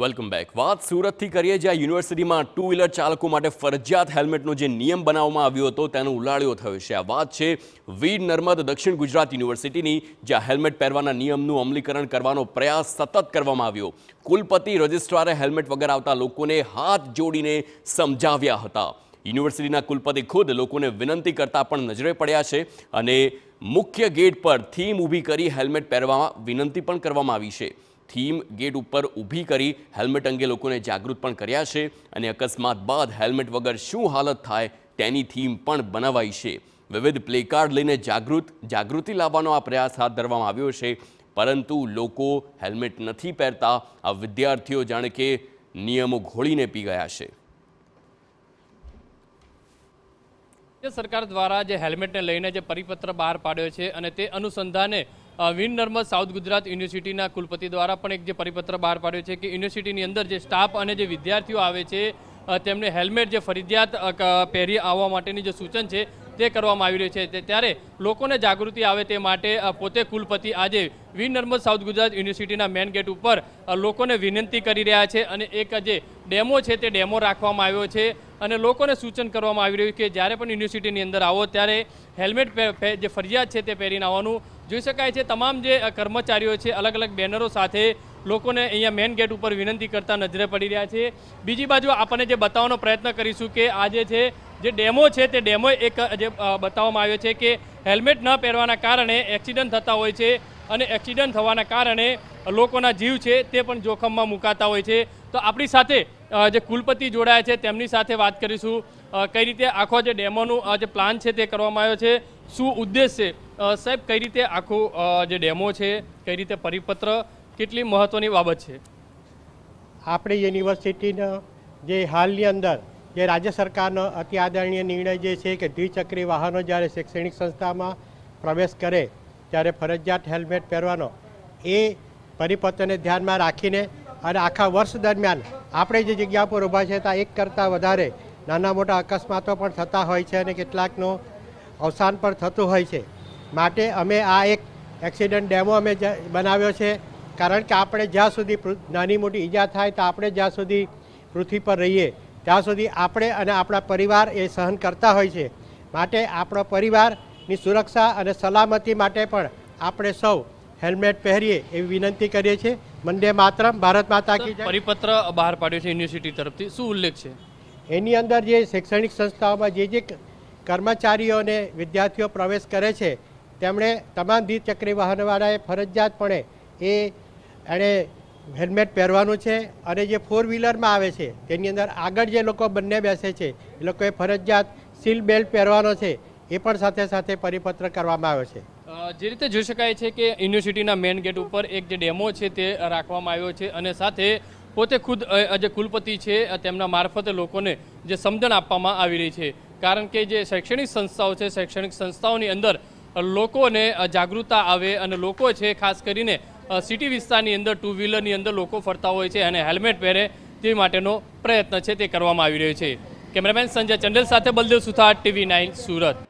welcome back વાત સુરતથી કરીએ જ્યાં યુનિવર્સિટીમાં ટુ વ્હીલર ચાલકો માટે ફરજિયાત હેલ્મેટનો જે નિયમ બનાવવામાં આવ્યો હતો તેનો ઉલાળ્યો થયો છે આ વાત છે વીર નર્મદ દક્ષિણ ગુજરાત યુનિવર્સિટીની જ્યાં હેલ્મેટ પહેરવાના નિયમનું અમલીકરણ કરવાનો પ્રયાસ સતત કરવામાં આવ્યો કુલપતિ રજિસ્ટ્રારે હેલ્મેટ વગર આવતા લોકોને હાથ જોડીને સમજાવ્યા હતા યુનિવર્સિટીના કુલપતિ ખુદ લોકોને વિનંતી કરતા પણ નજરે પડ્યા છે અને મુખ્ય ગેટ પર થીમ ઊભી કરી હેલ્મેટ પહેરવા વિનંતી પણ કરવામાં આવી છે થીમ ગેટ ઉપર ઊભી કરી હેલ્મેટ અંગે લોકોને જાગૃત પણ કર્યા છે અને અકસ્માત બાદ હેલ્મેટ વગર શું હાલત થાય તેની થીમ પણ બનાવાઈ છે વિવિધ પ્લેકાર્ડ લઈને જાગૃત જાગૃતિ લાવવાનો આ પ્રયાસ હાથ ધરવામાં આવ્યો છે પરંતુ લોકો હેલ્મેટ નથી પહેરતા આ વિદ્યાર્થીઓ જાણે કે નિયમો ઘોળીને પી ગયા છે સરકાર દ્વારા જે હેલ્મેટને લઈને જે પરિપત્ર બહાર પાડ્યો છે અને તે અનુસંધાને વિન નર્મદ સાઉથ ગુજરાત યુનિવર્સિટીના કુલપતિ દ્વારા પણ એક જે પરિપત્ર બહાર પાડ્યો છે કે યુનિવર્સિટીની અંદર જે સ્ટાફ અને જે વિદ્યાર્થીઓ આવે છે તેમને હેલ્મેટ જે ફરજિયાત પહેરી આવવા માટેની જે સૂચન છે તે કરવામાં આવી રહ્યું છે ત્યારે લોકોને જાગૃતિ આવે તે માટે પોતે કુલપતિ આજે વીર નર્મદ સાઉથ ગુજરાત યુનિવર્સિટીના મેન ગેટ ઉપર લોકોને વિનંતી કરી રહ્યા છે અને એક જે ડેમો છે તે ડેમો રાખવામાં આવ્યો છે અને લોકોને સૂચન કરવામાં આવી રહ્યું કે જ્યારે પણ યુનિવર્સિટીની અંદર આવો ત્યારે હેલ્મેટ જે ફરજિયાત છે તે પહેરીને આવવાનું જોઈ શકાય છે તમામ જે કર્મચારીઓ છે અલગ અલગ બેનરો સાથે લોકોને અહીંયા મેન ગેટ ઉપર વિનંતી કરતા નજરે પડી રહ્યા છે બીજી બાજુ આપણને જે બતાવવાનો પ્રયત્ન કરીશું કે આજે છે જે ડેમો છે તે ડેમો એક જે બતાવવામાં આવ્યો છે કે હેલ્મેટ ન પહેરવાના કારણે એક્સિડન્ટ થતા હોય છે અને એક્સિડન્ટ થવાના કારણે લોકોના જીવ છે તે પણ જોખમમાં મુકાતા હોય છે તો આપણી સાથે જે કુલપતિ જોડાયા છે તેમની સાથે વાત કરીશું કઈ રીતે આખો જે ડેમોનું જે પ્લાન છે તે કરવામાં આવ્યો છે શું ઉદ્દેશ છે સાહેબ કઈ રીતે આખો જે ડેમો છે કઈ રીતે પરિપત્ર કેટલી મહત્ત્વની બાબત છે આપણી યુનિવર્સિટીના જે હાલની અંદર જે રાજ્ય સરકારનો અતિ આદરણીય નિર્ણય જે છે કે દ્વિચક્રી વાહનો જ્યારે શૈક્ષણિક સંસ્થામાં પ્રવેશ કરે ત્યારે ફરજિયાત હેલ્મેટ પહેરવાનો એ પરિપત્રને ધ્યાનમાં રાખીને અને આખા વર્ષ દરમિયાન આપણે જે જગ્યા પર ઊભા છે ત્યાં એક કરતાં વધારે નાના મોટા અકસ્માતો પણ થતા હોય છે અને કેટલાકનો અવસાન પણ થતું હોય છે માટે અમે આ એક એક્સિડન્ટ ડેમો અમે બનાવ્યો છે કારણ કે આપણે જ્યાં સુધી નાની મોટી ઈજા થાય તો આપણે જ્યાં સુધી પૃથ્વી પર રહીએ ત્યાં સુધી આપણે અને આપણા પરિવાર એ સહન કરતા હોય છે માટે આપણો પરિવારની સુરક્ષા અને સલામતી માટે પણ આપણે સૌ હેલ્મેટ પહેરીએ એવી વિનંતી કરીએ છીએ વંદે માતરમ ભારત માતા કી પરિપત્ર બહાર પાડ્યો છે યુનિવર્સિટી તરફથી શું ઉલ્લેખ છે એની અંદર જે શૈક્ષણિક સંસ્થાઓમાં જે જે કર્મચારીઓ અને વિદ્યાર્થીઓ પ્રવેશ કરે છે તેમણે તમામ દ્વિચક્રી વાહનવાળાએ ફરજિયાતપણે એ એણે હેલ્મેટ પહેરવાનું છે અને જે ફોર વ્હીલરમાં આવે છે તેની અંદર આગળ જે લોકો બંને બેસે છે એ લોકોએ ફરજિયાત સીલ બેલ્ટ પહેરવાનો છે એ પણ સાથે સાથે પરિપત્ર કરવામાં આવ્યો છે જે રીતે જોઈ શકાય છે કે યુનિવર્સિટીના મેન ગેટ ઉપર એક જે ડેમો છે તે રાખવામાં આવ્યો છે અને સાથે પોતે ખુદ જે કુલપતિ છે તેમના મારફતે લોકોને જે સમજણ આપવામાં આવી રહી છે કારણ કે જે શૈક્ષણિક સંસ્થાઓ છે શૈક્ષણિક સંસ્થાઓની અંદર લોકોને જાગૃતતા આવે અને લોકો છે ખાસ કરીને સિટી વિસ્તારની અંદર ટુ વ્હીલરની અંદર લોકો ફરતા હોય છે અને હેલ્મેટ પહેરે તે માટેનો પ્રયત્ન છે તે કરવામાં આવી રહ્યો છે કેમેરામેન સંજય ચંડેલ સાથે બલદેવ સુથાર ટીવી નાઇન સુરત